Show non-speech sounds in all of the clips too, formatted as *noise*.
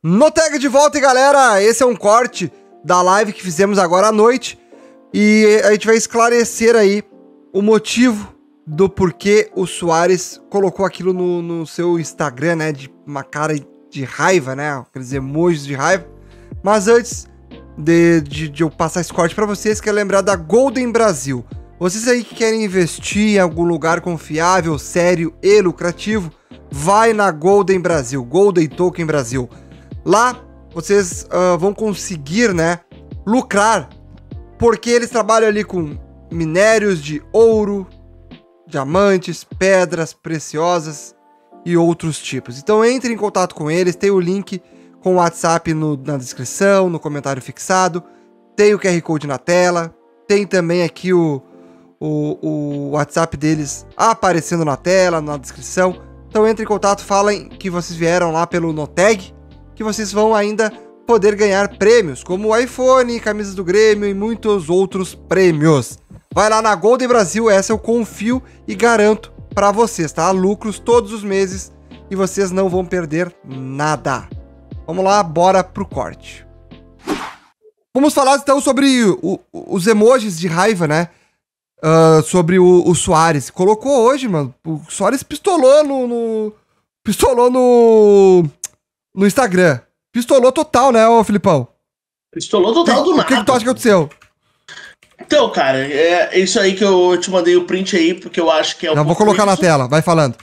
No tag de volta, galera, esse é um corte da live que fizemos agora à noite e a gente vai esclarecer aí o motivo do porquê o Soares colocou aquilo no, no seu Instagram, né, de uma cara de raiva, né, aqueles emojis de raiva. Mas antes de, de, de eu passar esse corte para vocês, quero lembrar da Golden Brasil. Vocês aí que querem investir em algum lugar confiável, sério e lucrativo, vai na Golden Brasil, Golden Token Brasil. Lá vocês uh, vão conseguir, né, lucrar, porque eles trabalham ali com minérios de ouro, diamantes, pedras preciosas e outros tipos. Então entre em contato com eles, tem o link com o WhatsApp no, na descrição, no comentário fixado, tem o QR Code na tela, tem também aqui o, o, o WhatsApp deles aparecendo na tela, na descrição. Então entre em contato, falem que vocês vieram lá pelo Noteg que vocês vão ainda poder ganhar prêmios, como o iPhone, camisas do Grêmio e muitos outros prêmios. Vai lá na Golden Brasil, essa eu confio e garanto para vocês, tá? Lucros todos os meses e vocês não vão perder nada. Vamos lá, bora pro corte. Vamos falar então sobre o, os emojis de raiva, né? Uh, sobre o, o Soares. Colocou hoje, mano. O Soares pistolou no. no pistolou no no Instagram. Pistolou total, né, ô Filipão? Pistolou total do nada. O que, que tu acha que aconteceu? Então, cara, é isso aí que eu te mandei o print aí, porque eu acho que é um. Não, vou colocar isso. na tela, vai falando.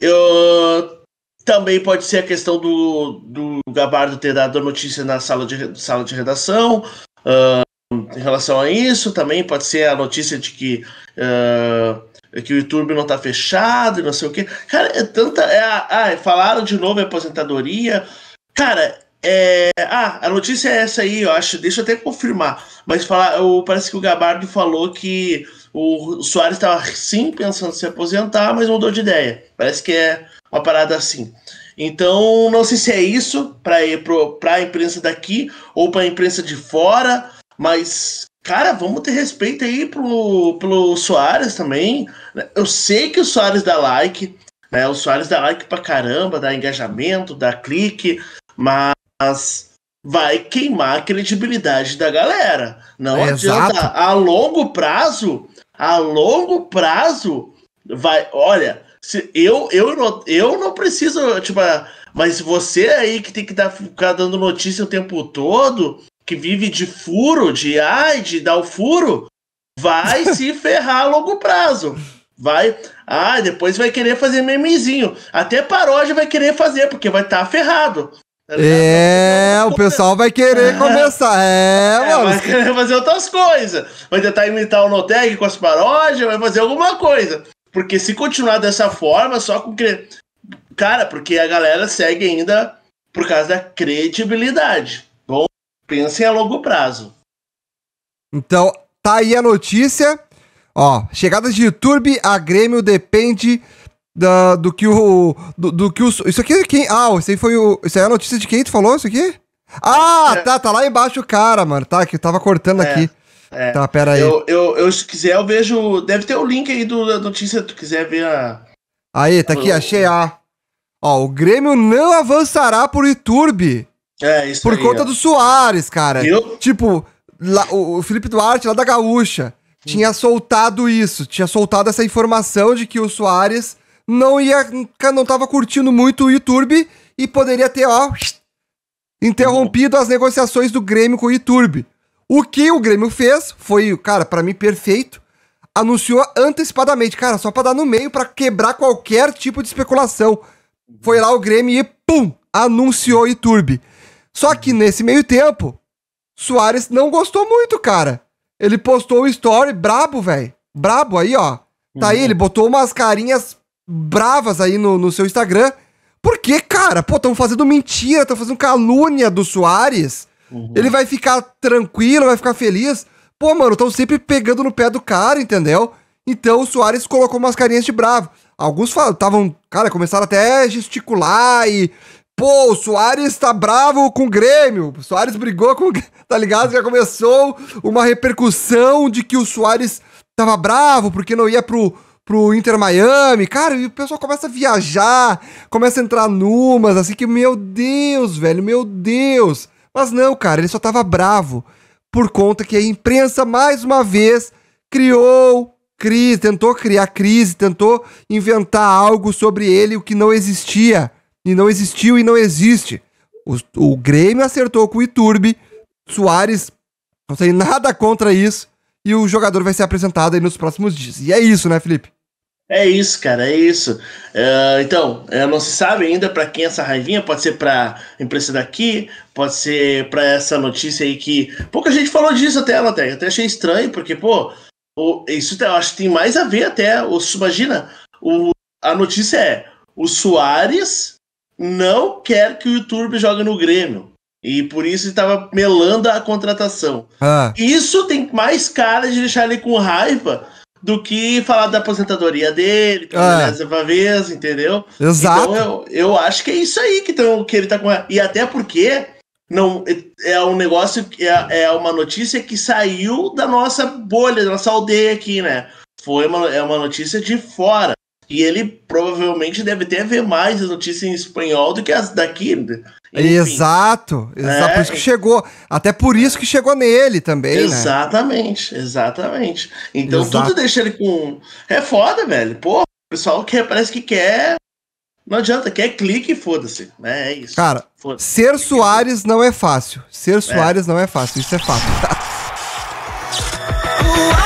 Eu. Também pode ser a questão do, do Gabardo ter dado a notícia na sala de, sala de redação. Uh, em relação a isso, também pode ser a notícia de que uh, é que o YouTube não tá fechado e não sei o quê. Cara, é tanta. É, ah, falaram de novo a aposentadoria. Cara, é, ah, a notícia é essa aí, eu acho. Deixa eu até confirmar. Mas fala, eu, parece que o Gabardo falou que o Soares estava sim pensando em se aposentar, mas mudou de ideia. Parece que é uma parada assim. Então, não sei se é isso para a imprensa daqui ou para a imprensa de fora, mas Cara, vamos ter respeito aí pro, pro Soares também. Né? Eu sei que o Soares dá like, né? O Soares dá like pra caramba, dá engajamento, dá clique, mas vai queimar a credibilidade da galera. Não é adianta. Exato. A longo prazo, a longo prazo, vai. Olha, se eu, eu, não, eu não preciso, tipo, ah, mas você aí que tem que dar, ficar dando notícia o tempo todo, que vive de furo, de ai, de dar o furo, vai *laughs* se ferrar a longo prazo. Vai. Ah, depois vai querer fazer memezinho. Até paródia vai querer fazer, porque vai estar tá ferrado. Tá é, o pessoal vai querer conversar, é. começar. É, é, Vai querer fazer outras coisas. Vai tentar imitar o Noteg com as paródias, vai fazer alguma coisa. Porque se continuar dessa forma, só com. Cre... Cara, porque a galera segue ainda por causa da credibilidade. Pensem a longo prazo. Então, tá aí a notícia. Ó, chegada de YouTube a Grêmio depende da, do que o. Do, do que os Isso aqui é quem. Ah, isso aí foi o. Isso aí é a notícia de quem tu falou isso aqui? Ah, é. tá, tá lá embaixo o cara, mano. Tá, que eu tava cortando é. aqui. É. Tá, pera aí. Eu, eu, eu, se quiser, eu vejo. Deve ter o link aí do, da notícia, se tu quiser ver a. Aí, tá aqui, achei a. Ó, o Grêmio não avançará por YouTube é, isso Por aí, conta ó. do Soares, cara. Eu? Tipo, lá, o, Felipe Duarte, lá da Gaúcha, tinha soltado isso, tinha soltado essa informação de que o Soares não ia. não tava curtindo muito o YouTube e poderia ter, ó, interrompido as negociações do Grêmio com o YouTube. O que o Grêmio fez foi, cara, para mim perfeito. Anunciou antecipadamente, cara, só para dar no meio, para quebrar qualquer tipo de especulação. Foi lá o Grêmio e pum, anunciou o YouTube. Só que nesse meio tempo, Soares não gostou muito, cara. Ele postou o story brabo, velho. Brabo aí, ó. Tá aí, uhum. ele botou umas carinhas bravas aí no, no seu Instagram. Por que, cara? Pô, estão fazendo mentira, estão fazendo calúnia do Soares. Uhum. Ele vai ficar tranquilo, vai ficar feliz. Pô, mano, estão sempre pegando no pé do cara, entendeu? Então o Soares colocou umas carinhas de bravo. Alguns estavam, cara, começaram até a gesticular e Pô, o Soares tá bravo com o Grêmio. O Soares brigou com. *laughs* Tá ligado? Já começou uma repercussão de que o Soares tava bravo porque não ia pro, pro Inter Miami. Cara, e o pessoal começa a viajar, começa a entrar numas, assim que, meu Deus, velho, meu Deus. Mas não, cara, ele só tava bravo por conta que a imprensa, mais uma vez, criou crise, tentou criar crise, tentou inventar algo sobre ele, o que não existia. E não existiu e não existe. O, o Grêmio acertou com o Iturbe, Soares, não tem nada contra isso. E o jogador vai ser apresentado aí nos próximos dias. E é isso, né, Felipe? É isso, cara, é isso. Uh, então, é, não se sabe ainda para quem essa raivinha. Pode ser para imprensa daqui, pode ser para essa notícia aí que pouca gente falou disso até ela, até. até achei estranho, porque, pô, o, isso tá, eu acho que tem mais a ver até. O, imagina, o, a notícia é: o Soares não quer que o YouTube jogue no Grêmio. E por isso estava melando a contratação. Ah. Isso tem mais cara de deixar ele com raiva do que falar da aposentadoria dele, que é ah. a vez, entendeu? Exato. Então eu, eu acho que é isso aí que, tão, que ele tá com. E até porque não é, é um negócio é, é uma notícia que saiu da nossa bolha, da nossa aldeia aqui, né? Foi uma, é uma notícia de fora. E ele provavelmente deve até ver mais as notícias em espanhol do que as daqui. Enfim, exato, exato. Né? Por isso que é. chegou. Até por isso que chegou nele também. Né? Exatamente, né? exatamente. Então exato. tudo deixa ele com. É foda, velho. Pô, o pessoal que parece que quer. Não adianta, quer clique e foda-se. Né? É isso. Cara, ser Soares não é fácil. Ser é. Soares não é fácil, isso é fato. *laughs*